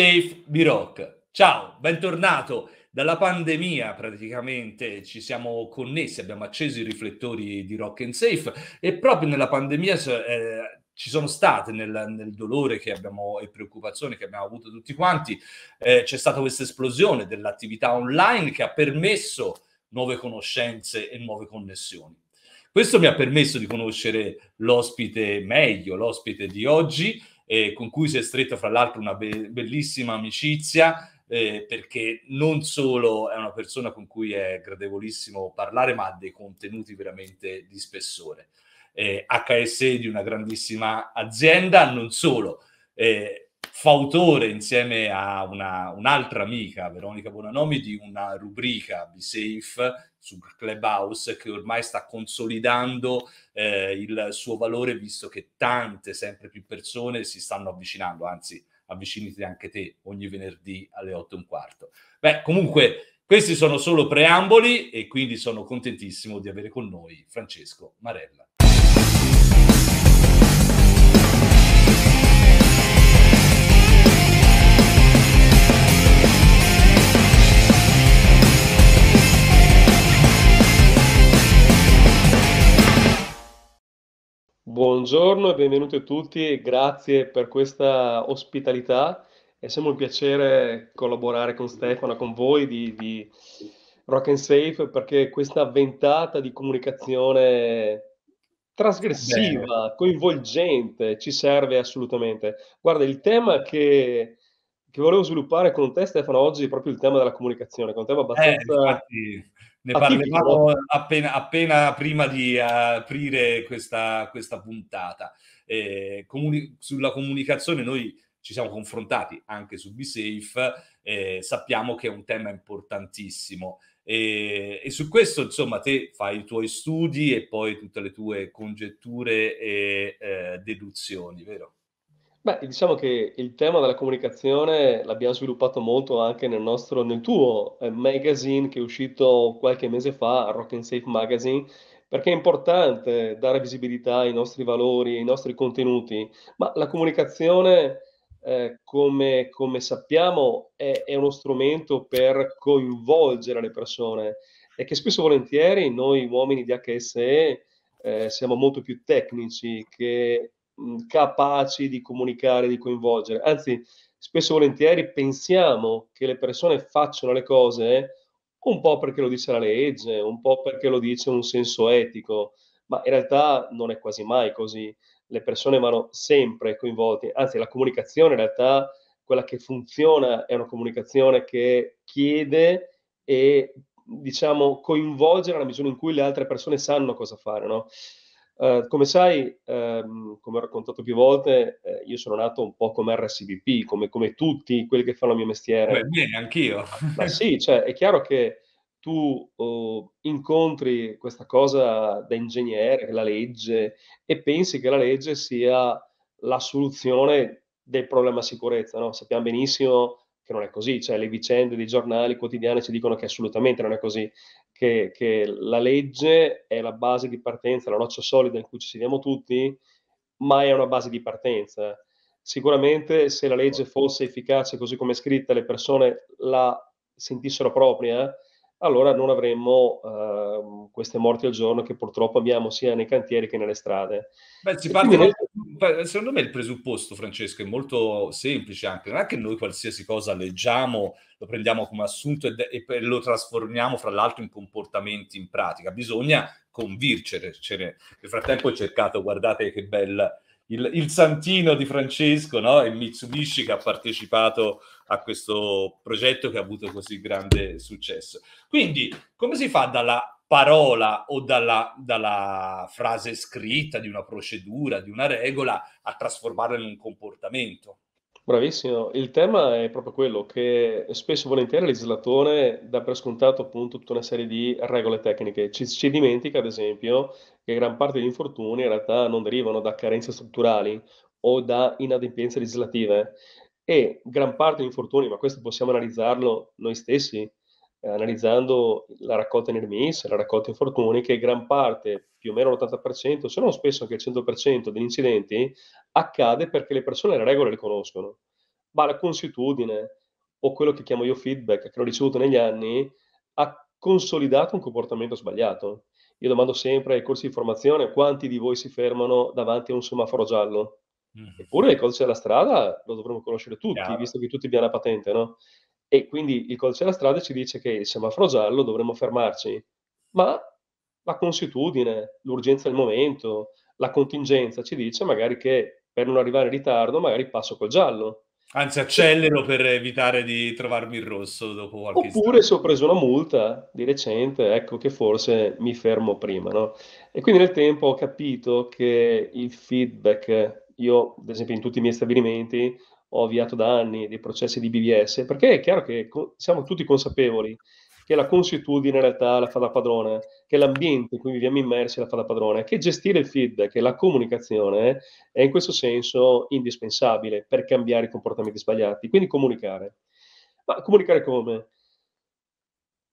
safe, be rock. Ciao, bentornato. Dalla pandemia praticamente ci siamo connessi, abbiamo acceso i riflettori di Rock and Safe e proprio nella pandemia eh, ci sono state nel, nel dolore abbiamo, e preoccupazione che abbiamo avuto tutti quanti, eh, c'è stata questa esplosione dell'attività online che ha permesso nuove conoscenze e nuove connessioni. Questo mi ha permesso di conoscere l'ospite meglio, l'ospite di oggi, eh, con cui si è stretta fra l'altro una be- bellissima amicizia, eh, perché non solo è una persona con cui è gradevolissimo parlare, ma ha dei contenuti veramente di spessore. Eh, HSE di una grandissima azienda, non solo. Eh, fautore insieme a una, un'altra amica, Veronica Bonanomi, di una rubrica Be Safe su Clubhouse che ormai sta consolidando eh, il suo valore visto che tante, sempre più persone si stanno avvicinando, anzi avviciniti anche te ogni venerdì alle 8 e un quarto. Beh, comunque questi sono solo preamboli e quindi sono contentissimo di avere con noi Francesco Marella. Buongiorno e benvenuti a tutti grazie per questa ospitalità. È sempre un piacere collaborare con Stefano, con voi di, di Rock and Safe perché questa ventata di comunicazione trasgressiva, Beh. coinvolgente, ci serve assolutamente. Guarda, il tema che, che, volevo sviluppare con te, Stefano, oggi è proprio il tema della comunicazione, con te va tema eh, abbastanza eh, ne parlavamo appena, appena, prima di eh, aprire questa, questa puntata. Eh, comuni- sulla comunicazione noi ci siamo confrontati anche su BeSafe, eh, sappiamo che è un tema importantissimo. E, eh, e, su questo, insomma, te fai i tuoi studi e poi tutte le tue congetture e eh, deduzioni, vero? Beh, diciamo che il tema della comunicazione l'abbiamo sviluppato molto anche nel nostro, nel tuo eh, magazine che è uscito qualche mese fa, Rock and Safe Magazine, perché è importante dare visibilità ai nostri valori, ai nostri contenuti, ma la comunicazione, eh, come, come, sappiamo, è, è uno strumento per coinvolgere le persone e che spesso e volentieri noi uomini di HSE eh, siamo molto più tecnici che capaci di comunicare, di coinvolgere. Anzi, spesso e volentieri pensiamo che le persone facciano le cose un po' perché lo dice la legge, un po' perché lo dice un senso etico, ma in realtà non è quasi mai così. Le persone vanno sempre coinvolte, anzi la comunicazione in realtà, quella che funziona è una comunicazione che chiede e diciamo coinvolgere nella misura in cui le altre persone sanno cosa fare, no? Eh, come sai, um, come ho raccontato più volte, eh, io sono nato un po' come RSVP, come, come tutti quelli che fanno il mio mestiere. Beh, bene, anch'io. Ma sì, cioè, è chiaro che tu oh, incontri questa cosa da ingegnere, la legge, e pensi che la legge sia la soluzione del problema sicurezza. No? Sappiamo benissimo che non è così, cioè le vicende dei giornali quotidiani ci dicono che assolutamente non è così che, che la legge è la base di partenza, la roccia solida in cui ci sediamo tutti, ma è una base di partenza. Sicuramente se la legge fosse efficace così come è scritta, le persone la sentissero propria, allora non avremmo uh, queste morti al giorno che purtroppo abbiamo sia nei cantieri che nelle strade. Beh, parte, quindi... Secondo me il presupposto, Francesco, è molto semplice anche. Non è che noi qualsiasi cosa leggiamo, lo prendiamo come assunto e, e lo trasformiamo, fra l'altro, in comportamenti in pratica. Bisogna convincere. Nel frattempo ho cercato, guardate che bel il, il, santino di Francesco no? e Mitsubishi che ha partecipato a questo progetto che ha avuto così grande successo. Quindi come si fa dalla parola o dalla, dalla frase scritta di una procedura, di una regola, a trasformarla in un comportamento? Bravissimo, il tema è proprio quello che spesso e volentieri il legislatore dà per scontato appunto tutta una serie di regole tecniche. Ci, ci dimentica ad esempio che gran parte degli infortuni in realtà non derivano da carenze strutturali o da inadempienze legislative e gran parte degli infortuni, ma questo possiamo analizzarlo noi stessi, eh, analizzando la raccolta in Hermis, la raccolta in Fortuny, che gran parte, più o meno l'80%, se non spesso anche il 100% degli incidenti, accade perché le persone le regole le conoscono, ma la consuetudine o quello che chiamo io feedback che ho ricevuto negli anni ha consolidato un comportamento sbagliato. Io domando sempre ai corsi di formazione quanti di voi si fermano davanti a un semaforo giallo. Eppure il codice della strada lo dovremmo conoscere tutti, Chiaro. visto che tutti abbiamo la patente, no? e quindi il codice della strada ci dice che il semaforo giallo dovremmo fermarci, ma la consuetudine, l'urgenza del momento, la contingenza ci dice magari che per non arrivare in ritardo magari passo col giallo. Anzi, accelero per evitare di trovarmi il rosso dopo qualche Oppure istante. se ho preso una multa di recente, ecco che forse mi fermo prima, no? E quindi nel tempo ho capito che il feedback, io ad esempio in tutti i miei stabilimenti ho avviato da anni dei processi di BBS, perché è chiaro che co- siamo tutti consapevoli che la consuetudine in realtà la fa da padrona, che l'ambiente in cui viviamo immersi la fa da padrona, che gestire il feedback e la comunicazione è in questo senso indispensabile per cambiare i comportamenti sbagliati, quindi comunicare. Ma comunicare come?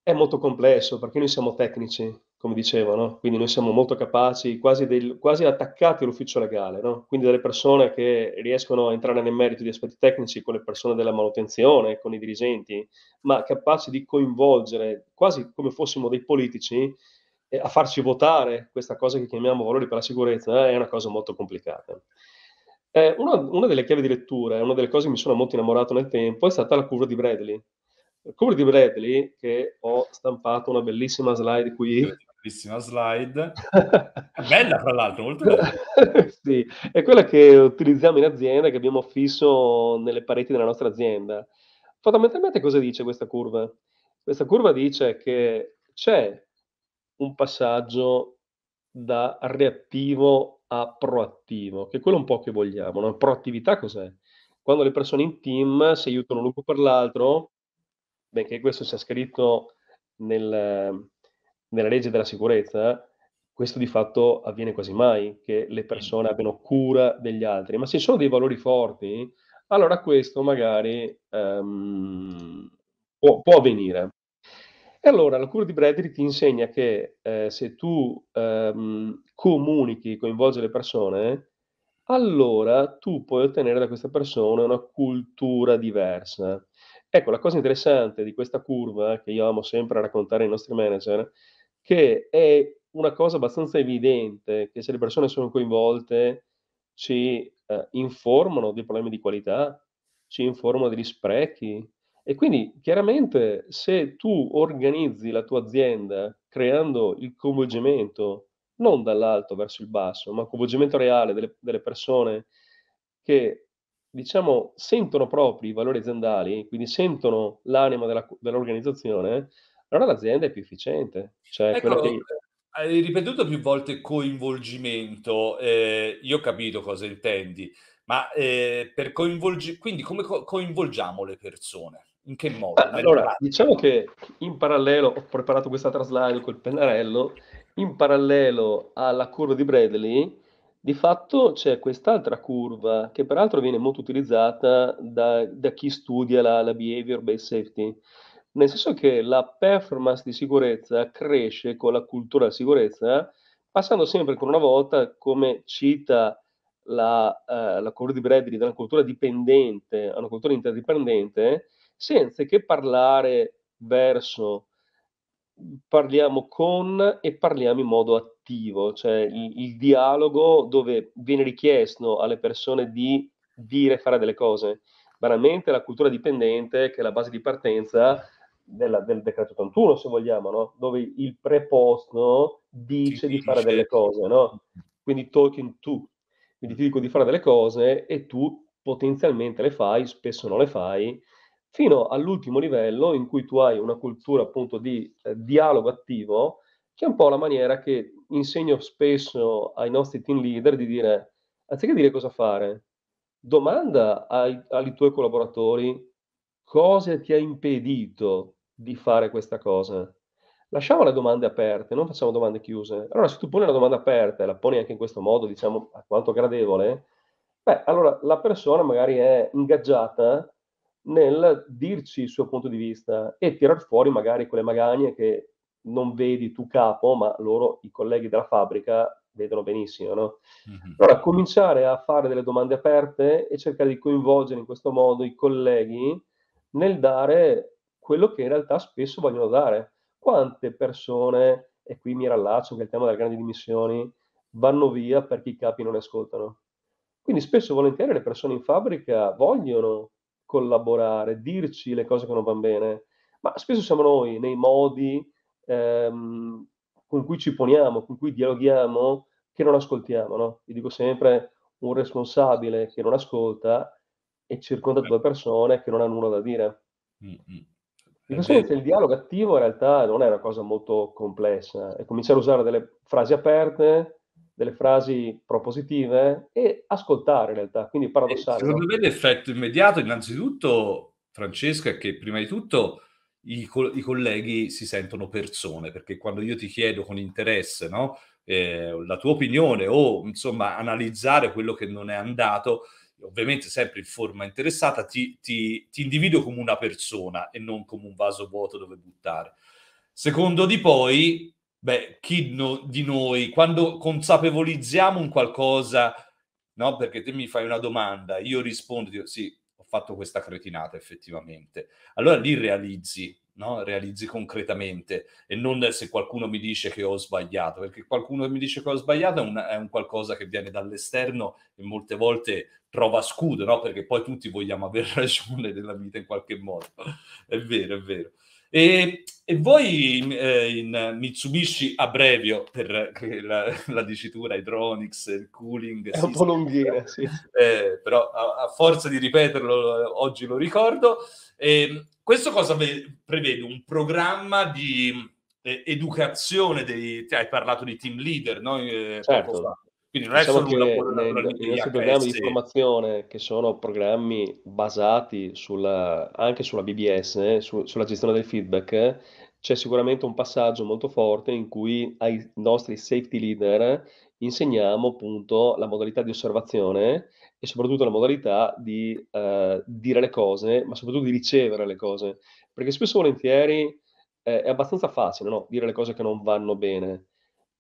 È molto complesso perché noi siamo tecnici, come dicevo, no? quindi noi siamo molto capaci, quasi, del, quasi attaccati all'ufficio legale, no? quindi delle persone che riescono a entrare nel merito di aspetti tecnici con le persone della manutenzione, con i dirigenti, ma capaci di coinvolgere quasi come fossimo dei politici eh, a farci votare questa cosa che chiamiamo valori per la sicurezza, eh, è una cosa molto complicata. Eh, una, una, delle chiavi di lettura, una delle cose che mi sono molto innamorato nel tempo, è stata la curva di Bradley. La curva di Bradley, che ho stampato una bellissima slide qui, bellissima slide, bella fra l'altro, molto bella. sì, è quella che utilizziamo in azienda, che abbiamo fisso nelle pareti della nostra azienda. Fondamentalmente cosa dice questa curva? Questa curva dice che c'è un passaggio da reattivo a proattivo, che è quello un po' che vogliamo. No? Proattività cos'è? Quando le persone in team si aiutano l'uno per l'altro, benché questo sia scritto nel, nella legge della sicurezza questo di fatto avviene quasi mai, che le persone mm. abbiano cura degli altri, ma se ci sono dei valori forti, allora questo magari um, può, può, avvenire. E allora la cura di Bradley ti insegna che eh, se tu um, comunichi, coinvolgi le persone, allora tu puoi ottenere da questa persona una cultura diversa. Ecco, la cosa interessante di questa curva che io amo sempre raccontare ai nostri manager che è una cosa abbastanza evidente che se le persone sono coinvolte ci eh, informano dei problemi di qualità, ci informano degli sprechi e quindi chiaramente se tu organizzi la tua azienda creando il coinvolgimento non dall'alto verso il basso, ma un coinvolgimento reale delle, delle persone che diciamo sentono proprio i valori aziendali, quindi sentono l'anima della, dell'organizzazione, allora l'azienda è più efficiente. Cioè, ecco, che... Hai ripetuto più volte coinvolgimento, eh, io ho capito cosa intendi, ma eh, per coinvolgimento, quindi come co- coinvolgiamo le persone? In che modo? Ah, allora, diciamo che in parallelo, ho preparato questa traslide col pennarello, in parallelo alla curva di Bradley, di fatto c'è quest'altra curva che peraltro viene molto utilizzata da, da chi studia la, la behavior based safety, nel senso che la performance di sicurezza cresce con la cultura della sicurezza, passando sempre ancora una volta, come cita la, eh, la di Bradley, da una cultura dipendente a una cultura interdipendente, senza che parlare verso, parliamo con e parliamo in modo attivo, cioè il, il dialogo dove viene richiesto alle persone di dire e fare delle cose. Veramente la cultura dipendente, che è la base di partenza, della, del decreto 81, se vogliamo, no? dove il prepost no? dice di fare delle cose, no? quindi talking to, quindi ti dico di fare delle cose e tu potenzialmente le fai, spesso non le fai, fino all'ultimo livello in cui tu hai una cultura appunto di eh, dialogo attivo, che è un po' la maniera che insegno spesso ai nostri team leader di dire, anziché dire cosa fare, domanda ai, ai tuoi collaboratori cosa ti ha impedito di fare questa cosa? Lasciamo le domande aperte, non facciamo domande chiuse. Allora, se tu poni una domanda aperta e la poni anche in questo modo, diciamo, a quanto gradevole, beh, allora la persona magari è ingaggiata nel dirci il suo punto di vista e tirar fuori magari quelle magagne che non vedi tu capo, ma loro, i colleghi della fabbrica, vedono benissimo. No? Mm-hmm. Allora, cominciare a fare delle domande aperte e cercare di coinvolgere in questo modo i colleghi nel dare quello che in realtà spesso vogliono dare. Quante persone, e qui mi rallaccio che è il tema delle grandi dimissioni, vanno via perché i capi non ascoltano? Quindi spesso e volentieri le persone in fabbrica vogliono collaborare, dirci le cose che non vanno bene, ma spesso siamo noi nei modi ehm, con cui ci poniamo, con cui dialoghiamo, che non ascoltiamo. No? Vi dico sempre, un responsabile che non ascolta è circondato certo. da persone che non hanno nulla da dire. Mm-hmm. Dico solo che il dialogo attivo in realtà non è una cosa molto complessa, è cominciare a usare delle frasi aperte, delle frasi propositive e ascoltare in realtà, quindi eh, paradossale. Secondo me l'effetto immediato innanzitutto, Francesca, è che prima di tutto i, co- i, colleghi si sentono persone, perché quando io ti chiedo con interesse no, eh, la tua opinione o insomma analizzare quello che non è andato, ovviamente sempre in forma interessata, ti, ti, ti individuo come una persona e non come un vaso vuoto dove buttare. Secondo di poi, beh, chi no, di noi, quando consapevolizziamo un qualcosa, no? Perché te mi fai una domanda, io rispondo, dico, sì, ho fatto questa cretinata effettivamente. Allora lì realizzi no? realizzi concretamente e non se qualcuno mi dice che ho sbagliato, perché qualcuno mi dice che ho sbagliato è un, è un qualcosa che viene dall'esterno e molte volte trova scudo, no? perché poi tutti vogliamo avere ragione nella vita in qualche modo. è vero, è vero. E, e voi in, eh, in Mitsubishi a brevio per la, la dicitura hydronics, il cooling. È un po' lunghiera, sì. Eh, però a, a, forza di ripeterlo oggi lo ricordo. E, ehm, questo cosa prevede? Un programma di eh, educazione dei... Hai parlato di team leader, no? Eh, certo. Quindi non diciamo è solo un lavoro nei, nei nostri programmi di formazione, che sono programmi basati sulla, anche sulla BBS, eh, su, sulla gestione del feedback, c'è sicuramente un passaggio molto forte in cui ai nostri safety leader insegniamo appunto la modalità di osservazione e soprattutto la modalità di eh, dire le cose, ma soprattutto di ricevere le cose, perché spesso e volentieri eh, è abbastanza facile no? dire le cose che non vanno bene.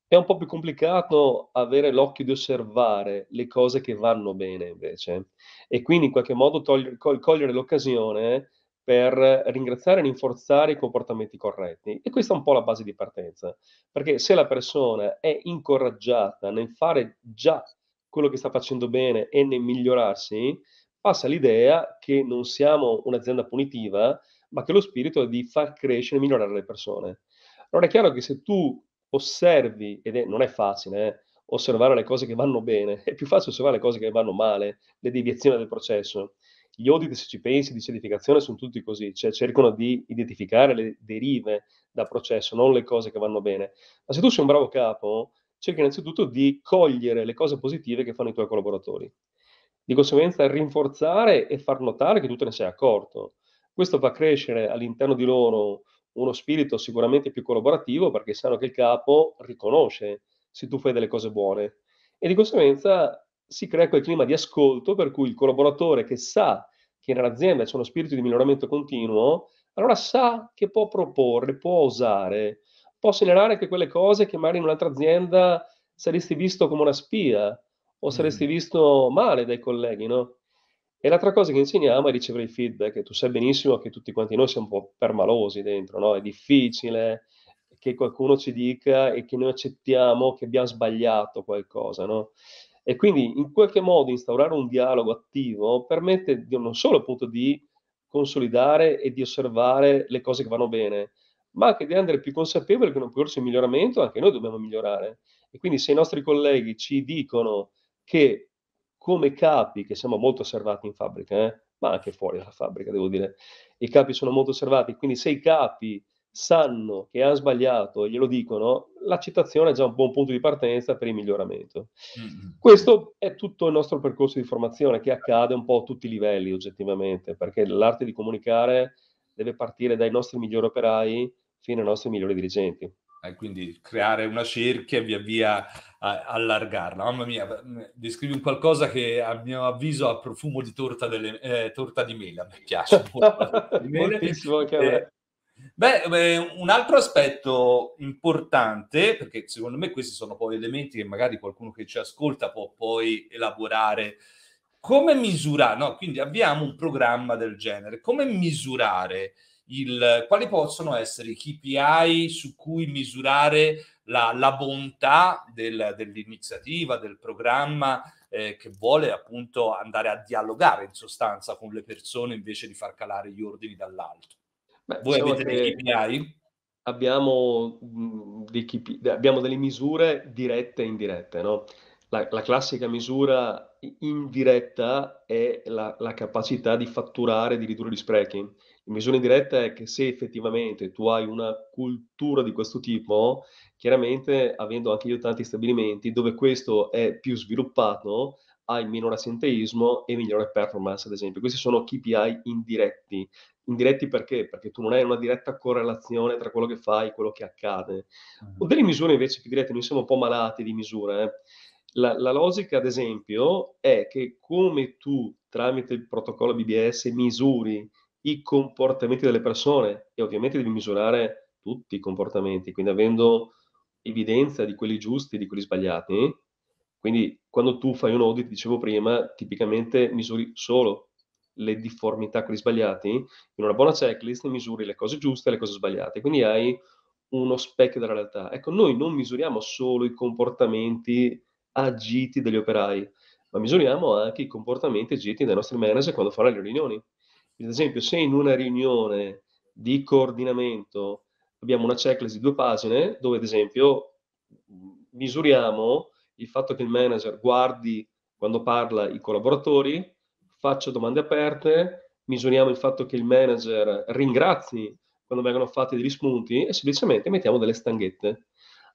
È un po' più complicato avere l'occhio di osservare le cose che vanno bene invece e quindi in qualche modo togli- cogliere l'occasione per ringraziare e rinforzare i comportamenti corretti. E questa è un po' la base di partenza, perché se la persona è incoraggiata nel fare già quello che sta facendo bene e nel migliorarsi, passa l'idea che non siamo un'azienda punitiva, ma che lo spirito è di far crescere e migliorare le persone. Allora è chiaro che se tu osservi, ed è, non è facile, eh, osservare le cose che vanno bene, è più facile osservare le cose che vanno male, le deviazioni del processo gli audit, se ci pensi, di certificazione sono tutti così, cioè cercano di identificare le derive da processo, non le cose che vanno bene. Ma se tu sei un bravo capo, cerca innanzitutto di cogliere le cose positive che fanno i tuoi collaboratori. Di conseguenza rinforzare e far notare che tu te ne sei accorto. Questo fa crescere all'interno di loro uno spirito sicuramente più collaborativo perché sanno che il capo riconosce se tu fai delle cose buone e di conseguenza si crea quel clima di ascolto per cui il collaboratore che sa che nell'azienda c'è uno spirito di miglioramento continuo, allora sa che può proporre, può osare, può segnalare anche quelle cose che magari in un'altra azienda saresti visto come una spia o mm. saresti visto male dai colleghi, no? E l'altra cosa che insegniamo è ricevere il feedback, e tu sai benissimo che tutti quanti noi siamo un po' permalosi dentro, no? È difficile che qualcuno ci dica e che noi accettiamo che abbiamo sbagliato qualcosa, no? E quindi in qualche modo instaurare un dialogo attivo permette di, non solo appunto di consolidare e di osservare le cose che vanno bene, ma anche di rendere più consapevoli che in un percorso di miglioramento anche noi dobbiamo migliorare. E quindi se i nostri colleghi ci dicono che come capi, che siamo molto osservati in fabbrica, eh, ma anche fuori dalla fabbrica, devo dire, i capi sono molto osservati, quindi se i capi sanno che ha sbagliato e glielo dicono, la citazione è già un buon punto di partenza per il miglioramento. Mm-hmm. Questo è tutto il nostro percorso di formazione che accade un po' a tutti i livelli oggettivamente, perché l'arte di comunicare deve partire dai nostri migliori operai fino ai nostri migliori dirigenti. E eh, quindi creare una cerchia e via via allargarla. Mamma mia, descrivi un qualcosa che a mio avviso ha profumo di torta, delle, eh, torta di mela, mi piace molto. di Moltissimo anche a me. Eh, Beh, eh, un altro aspetto importante, perché secondo me questi sono poi elementi che magari qualcuno che ci ascolta può poi elaborare, come misurare, no, quindi abbiamo un programma del genere, come misurare il, quali possono essere i KPI su cui misurare la, la bontà del, dell'iniziativa, del programma eh, che vuole appunto andare a dialogare in sostanza con le persone invece di far calare gli ordini dall'alto. Beh, Voi diciamo avete dei KPI? Abbiamo, mhmm, dei KPI, abbiamo, delle misure dirette e indirette, no? la, la, classica misura indiretta è la, la capacità di fatturare, di ridurre gli sprechi. La misura indiretta è che se effettivamente tu hai una cultura di questo tipo, chiaramente avendo anche io tanti stabilimenti dove questo è più sviluppato, hai minore assenteismo e migliore performance, ad esempio. Questi sono KPI indiretti indiretti perché? Perché tu non hai una diretta correlazione tra quello che fai e quello che accade. Ah. O delle misure invece più dirette, noi siamo un po' malati di misure. Eh. La, la, logica, ad esempio, è che come tu tramite il protocollo BBS misuri i comportamenti delle persone e ovviamente devi misurare tutti i comportamenti, quindi avendo evidenza di quelli giusti e di quelli sbagliati. Quindi quando tu fai un audit, dicevo prima, tipicamente misuri solo le difformità, quelli sbagliati, in una buona checklist misuri le cose giuste e le cose sbagliate, quindi hai uno specchio della realtà. Ecco, noi non misuriamo solo i comportamenti agiti degli operai, ma misuriamo anche i comportamenti agiti dai nostri manager quando fanno le riunioni. ad esempio, se in una riunione di coordinamento abbiamo una checklist di due pagine dove, ad esempio, misuriamo il fatto che il manager guardi quando parla i collaboratori, faccio domande aperte, misuriamo il fatto che il manager ringrazi quando vengono fatti degli spunti e semplicemente mettiamo delle stanghette.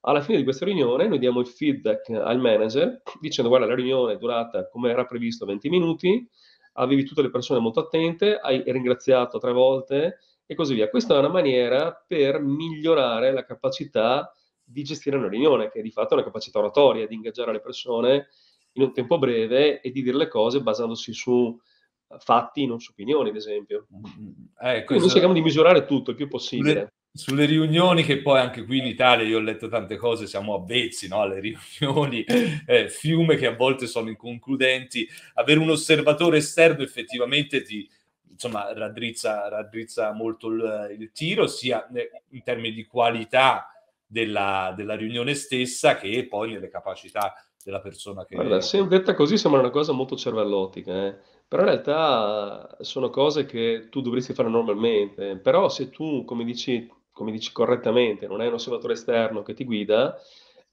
Alla fine di questa riunione noi diamo il feedback al manager dicendo guarda la riunione è durata come era previsto 20 minuti, avevi tutte le persone molto attente, hai ringraziato tre volte e così via. Questa è una maniera per migliorare la capacità di gestire una riunione, che di fatto è una capacità oratoria, di ingaggiare le persone in un tempo breve e di dire le cose basandosi su eh, fatti, non su opinioni, ad esempio. Mm, mm, mm. Eh, questo... Noi cerchiamo di misurare tutto il più possibile. Le sulle riunioni che poi anche qui in Italia io ho letto tante cose, siamo avvezzi no? alle riunioni, eh, fiume che a volte sono inconcludenti, avere un osservatore esterno effettivamente ti insomma, raddrizza, raddrizza molto il, il tiro, sia eh, in termini di qualità della, della, riunione stessa che poi nelle capacità della persona che... Guarda, se detta così sembra una cosa molto cervellotica, eh? però in realtà sono cose che tu dovresti fare normalmente, però se tu, come dici, come dici correttamente, non hai un osservatore esterno che ti guida,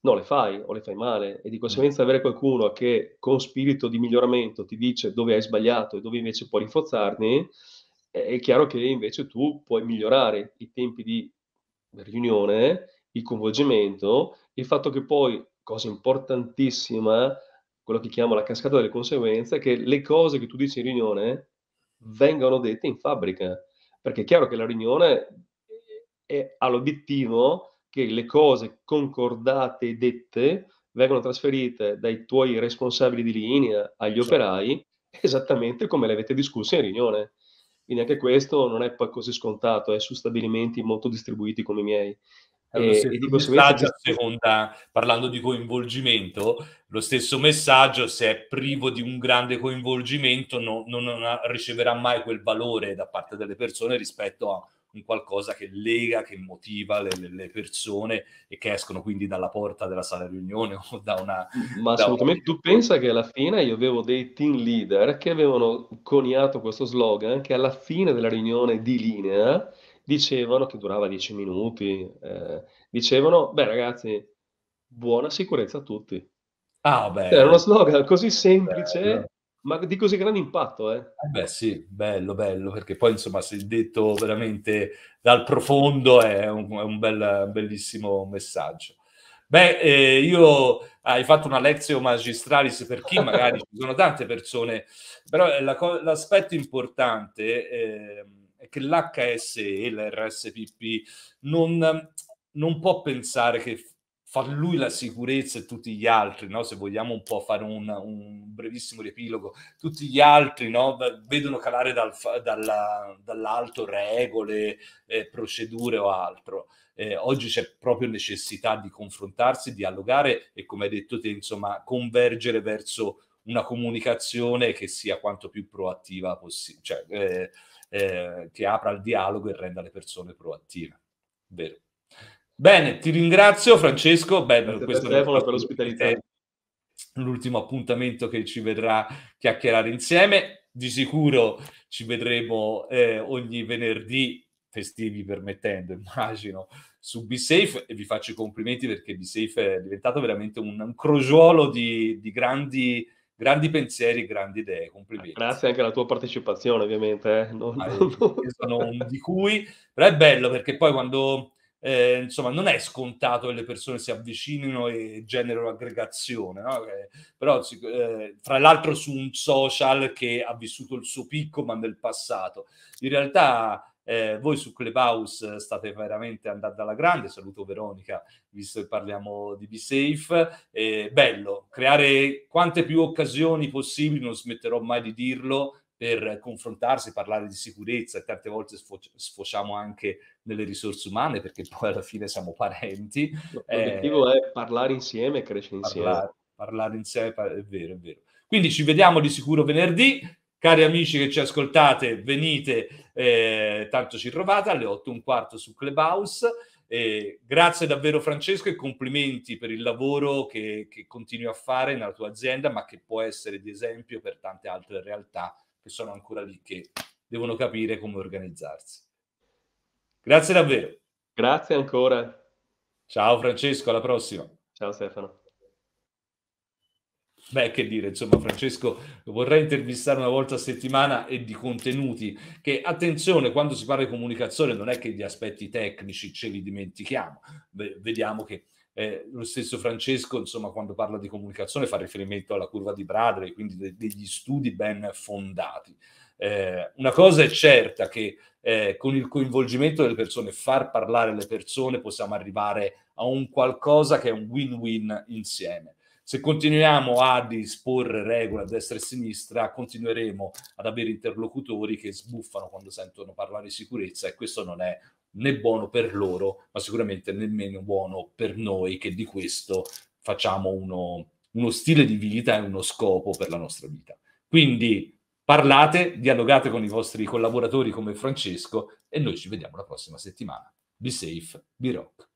no, le fai o le fai male e di conseguenza avere qualcuno che con spirito di miglioramento ti dice dove hai sbagliato e dove invece puoi rinforzarti, è chiaro che invece tu puoi migliorare i tempi di riunione il coinvolgimento, il fatto che poi, cosa importantissima, quello che chiamo la cascata delle conseguenze, è che le cose che tu dici in riunione vengano dette in fabbrica. Perché è chiaro che la riunione è, all'obiettivo che le cose concordate e dette vengano trasferite dai tuoi responsabili di linea agli esatto. operai esattamente come le avete discusse in riunione. Quindi anche questo non è poi così scontato, è eh, su stabilimenti molto distribuiti come i miei e, e di conseguenza a seconda, parlando di coinvolgimento, lo stesso messaggio, se è privo di un grande coinvolgimento, no, non, non, riceverà mai quel valore da parte delle persone rispetto a un qualcosa che lega, che motiva le, le persone e che escono quindi dalla porta della sala riunione o da una... Ma da assolutamente, una... tu pensa che alla fine io avevo dei team leader che avevano coniato questo slogan che alla fine della riunione di linea dicevano che durava 10 minuti, eh, dicevano, beh ragazzi, buona sicurezza a tutti. Ah, beh. Era uno slogan così semplice, bello. ma di così grande impatto. Eh. eh beh sì, bello, bello, perché poi insomma se detto veramente dal profondo è un, è un, bel, un bellissimo messaggio. Beh, eh, io hai fatto una lezione magistralis per chi magari ci sono tante persone, però eh, la, l'aspetto importante... Eh, è che l'HSE, l'RSPP, non, non può pensare che fa lui la sicurezza e tutti gli altri, no? se vogliamo un po' fare un, un brevissimo riepilogo, tutti gli altri no? vedono calare dal, dalla, dall'alto regole, eh, procedure o altro. Eh, oggi c'è proprio necessità di confrontarsi, dialogare e come hai detto te, insomma, convergere verso una comunicazione che sia quanto più proattiva possibile. Cioè, eh, eh, che apra il dialogo e renda le persone proattive. Vero. Bene, ti ringrazio Francesco, beh, per, questo per, per l'ospitalità. L'ultimo appuntamento che ci vedrà chiacchierare insieme. Di sicuro ci vedremo eh, ogni venerdì, festivi permettendo, immagino, su BeSafe e vi faccio i complimenti perché BeSafe è diventato veramente un, un crogiolo di, di grandi grandi pensieri e grandi idee. Complimenti. Grazie anche alla tua partecipazione, ovviamente. Eh. Ah, non... sono un di cui, però è bello perché poi quando eh, insomma, non è scontato che le persone si avvicinino e generano aggregazione, no? eh, però eh, fra l'altro su un social che ha vissuto il suo picco ma nel passato. In realtà eh, voi su Clubhouse eh, state veramente andando alla grande, saluto Veronica, visto che parliamo di Be Safe. Eh, bello, creare quante più occasioni possibili, non smetterò mai di dirlo, per confrontarsi, parlare di sicurezza e tante volte sfo- sfociamo anche nelle risorse umane perché poi alla fine siamo parenti. Eh, l'obiettivo eh, è parlare insieme e crescere parlare, insieme. Parlare insieme, è vero, è vero. Quindi ci vediamo di sicuro venerdì. Cari amici che ci ascoltate, venite, eh, tanto ci trovate alle 8 e un quarto su Clubhouse. Eh, grazie davvero Francesco e complimenti per il lavoro che, che continui a fare nella tua azienda, ma che può essere di esempio per tante altre realtà che sono ancora lì, che devono capire come organizzarsi. Grazie davvero. Grazie ancora. Ciao Francesco, alla prossima. Ciao Stefano. Beh, che dire, insomma, Francesco, vorrei intervistare una volta a settimana e di contenuti, che attenzione, quando si parla di comunicazione non è che gli aspetti tecnici ce li dimentichiamo, Beh, vediamo che eh, lo stesso Francesco, insomma, quando parla di comunicazione fa riferimento alla curva di Bradley, quindi de- degli studi ben fondati. Eh, una cosa è certa che eh, con il coinvolgimento delle persone, far parlare le persone, possiamo arrivare a un qualcosa che è un win-win insieme. Se continuiamo a disporre regole a destra e a sinistra, continueremo ad avere interlocutori che sbuffano quando sentono parlare di sicurezza e questo non è né buono per loro, ma sicuramente nemmeno buono per noi che di questo facciamo uno, uno stile di vita e uno scopo per la nostra vita. Quindi parlate, dialogate con i vostri collaboratori come Francesco e noi ci vediamo la prossima settimana. Be safe, be rock.